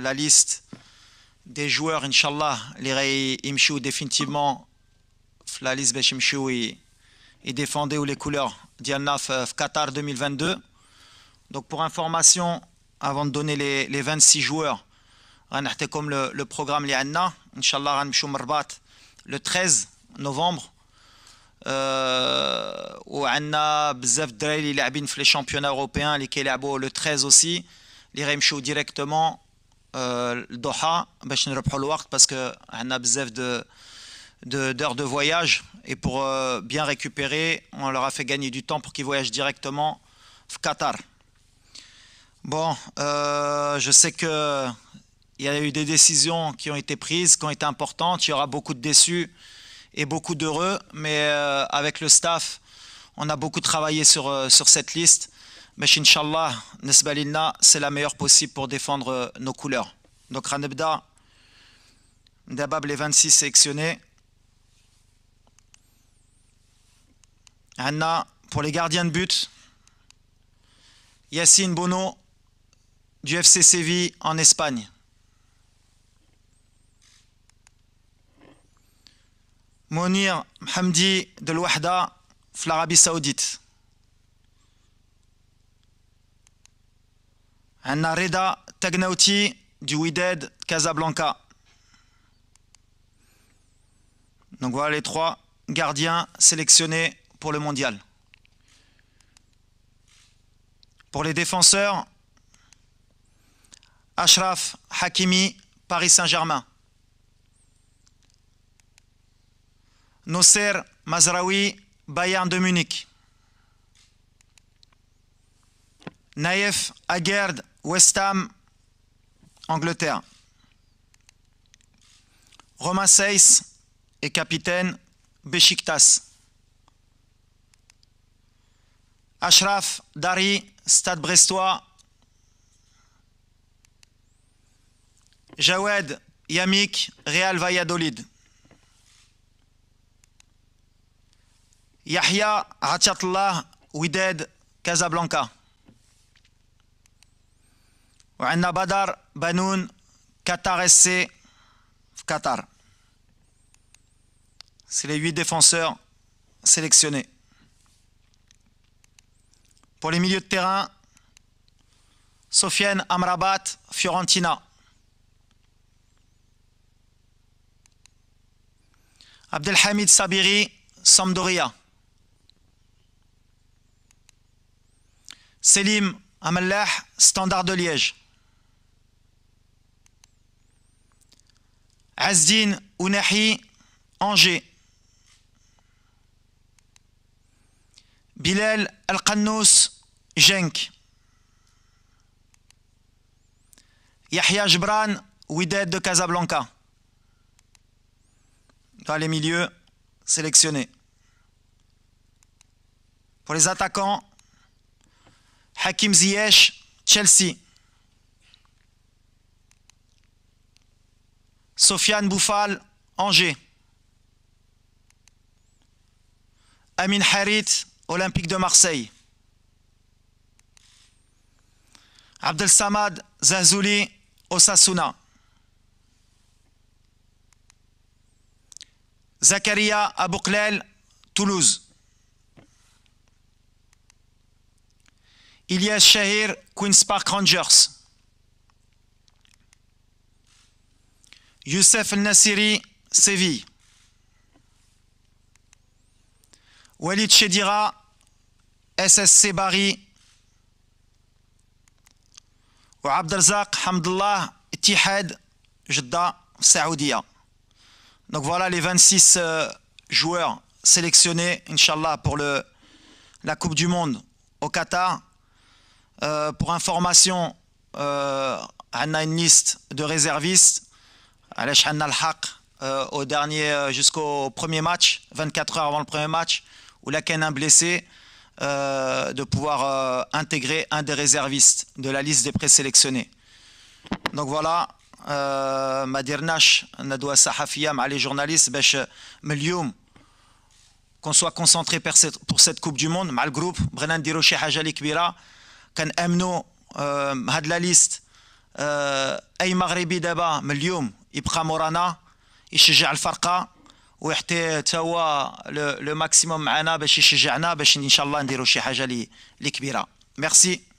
la liste des joueurs, Inch'Allah, les imchou définitivement, la liste des Imchou et défendre ou les couleurs d'Yannaf euh, Qatar 2022. Donc pour information, avant de donner les, les 26 joueurs, comme le, le programme Lianna, Inch'Allah, le 13 novembre. où euh, anna Bzef اللي les في les championnats européens, les le 13 aussi directement show euh, Doha, Doha, باش نربحوا le d'heures de, voyage et pour euh, bien récupérer, on leur a fait gagner du temps pour qu'ils voyagent directement au Qatar. Bon, euh, je sais que y a eu des décisions qui ont été prises, qui ont été importantes. Il y aura beaucoup de déçus et beaucoup d'heureux, mais avec le staff, on a beaucoup travaillé sur cette liste mais Inch'Allah, c'est la meilleure possible pour défendre euh, nos couleurs. Donc Ranebda, d'abord les 26 sélectionnés. Anna, pour les gardiens de but. Yassine Bono, du FC Séville en Espagne. Monir Hamdi de l'Ouahda, l'Arabie Saoudite. Anna Reda Tagnauti du Wydad Casablanca. Donc voilà les trois gardiens sélectionnés pour le mondial. Pour les défenseurs, Ashraf Hakimi, Paris Saint-Germain. Nasser Mazraoui, Bayern de Munich. Naïf Aguerd, West Ham, Angleterre. Romain Seis et capitaine Besiktas. Ashraf Dari, Stade Brestois. Jawed Yamik, Real Valladolid. Yahya Hachatullah Wided, Casablanca. وعندنا Badar, Banoun, Qatar SC Qatar. C'est les huit défenseurs sélectionnés. Pour les milieux de terrain, Sofiane Amrabat, Fiorentina. Abdelhamid Sabiri, Sampdoria. Selim Amallah, Standard de Liège. Azdin Unahi, Angers. Bilal Al-Qannous, Genk. Yahya Jbran, Widet de Casablanca. Dans les milieux sélectionnés. Pour les attaquants, Hakim Ziyech, Chelsea. Sofiane Bouffal, Angers. Amin Harit, Olympique de Marseille. Abdel Samad Zazouli, Osasuna. Zakaria Abouklel, Toulouse. Ilyas Shahir, Queen's Park Rangers. Youssef al Nasiri, Séville. Walid Chedira, SSC Bari. Ou Abdelzak Hamdallah Tihad, Jeddah, Saoudia. Donc voilà les 26 euh, joueurs sélectionnés, Inch'Allah, pour la Coupe du Monde au Qatar. Euh, pour information, on euh, a une liste de réservistes علاش Haq euh, au dernier euh, jusqu'au premier match 24 heures avant le premier match où la qu'un blessé euh, de pouvoir intégrer un des réservistes de la liste des présélectionnés donc voilà Madir Nash, ندوة les journalistes qu'on soit concentré pour cette Coupe du Monde mal groupe, Brennan نديرو شي حاجة Emno كبيرة كنأمنوا هاد يبقى مورانا يشجع الفرقه ويحطي تا هو لو ماكسيموم معنا باش يشجعنا باش ان شاء الله نديرو شي حاجه لي كبيره ميرسي